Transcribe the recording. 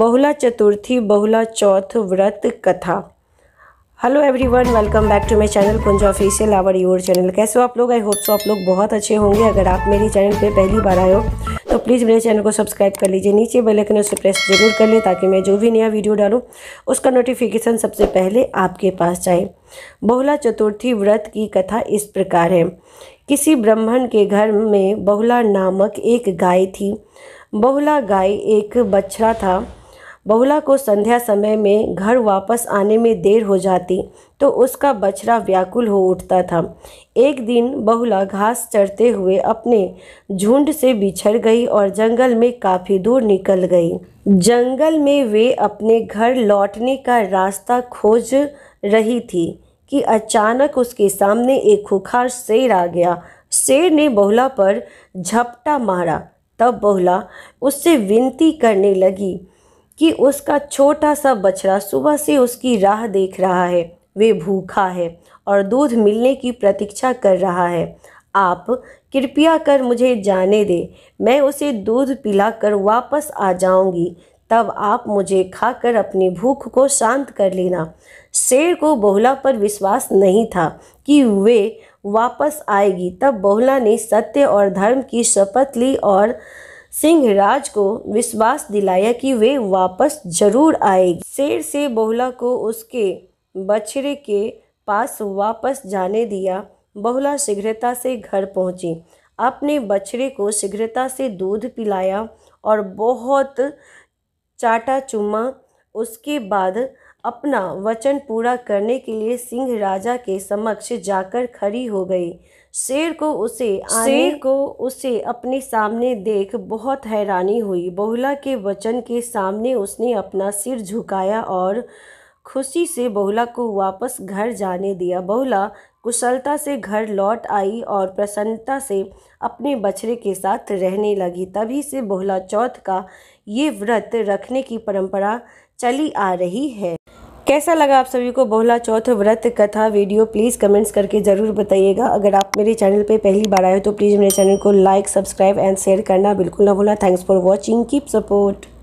बहुला चतुर्थी बहुला चौथ व्रत कथा hello everyone welcome back to my channel Kunj official our your channel कैसे हो आप लोग आई होप सो आप लोग बहुत अच्छे होंगे अगर आप मेरे चैनल पे पहली बार आए हो तो प्लीज़ मेरे चैनल को सब्सक्राइब कर लीजिए नीचे बेल आइकन उसे प्रेस जरूर कर लें ताकि मैं जो भी नया वीडियो डालूँ उसका नोटिफिकेशन सबसे पहले आपके पास जाए बहुला चतुर्थी व्रत की कथा इस प्रकार है किसी ब्राह्मण के घर में बहुला नामक एक गाय थी बहुला गाय एक बछड़ा था बहुला को संध्या समय में घर वापस आने में देर हो जाती तो उसका बछड़ा व्याकुल हो उठता था एक दिन बहुला घास चढ़ते हुए अपने झुंड से बिछड़ गई और जंगल में काफ़ी दूर निकल गई जंगल में वे अपने घर लौटने का रास्ता खोज रही थी कि अचानक उसके सामने एक खुखार शेर आ गया शेर ने बहुला पर झपटा मारा तब बहुला उससे विनती करने लगी कि उसका छोटा सा बछड़ा सुबह से उसकी राह देख रहा है वे भूखा है और दूध मिलने की प्रतीक्षा कर रहा है आप कृपया कर मुझे जाने दे मैं उसे दूध पिलाकर वापस आ जाऊंगी तब आप मुझे खाकर अपनी भूख को शांत कर लेना शेर को बहुला पर विश्वास नहीं था कि वे वापस आएगी तब बहुला ने सत्य और धर्म की शपथ ली और सिंहराज को विश्वास दिलाया कि वे वापस जरूर आएगी शेर से बहुला को उसके बछड़े के पास वापस जाने दिया बहुला शीघ्रता से घर पहुंची अपने बछड़े को शीघ्रता से दूध पिलाया और बहुत चाटा चुमा उसके बाद अपना वचन पूरा करने के लिए सिंह राजा के समक्ष जाकर खड़ी हो गई शेर को उसे शेर को उसे अपने सामने देख बहुत हैरानी हुई बहुला के वचन के सामने उसने अपना सिर झुकाया और खुशी से बहुला को वापस घर जाने दिया बहुला कुशलता से घर लौट आई और प्रसन्नता से अपने बछड़े के साथ रहने लगी तभी से बहुला चौथ का ये व्रत रखने की परंपरा चली आ रही है कैसा लगा आप सभी को बोहला चौथ व्रत कथा वीडियो प्लीज़ कमेंट्स करके ज़रूर बताइएगा अगर आप मेरे चैनल पे पहली बार आए हो तो प्लीज़ मेरे चैनल को लाइक सब्सक्राइब एंड शेयर करना बिल्कुल ना भूलना thanks for watching keep support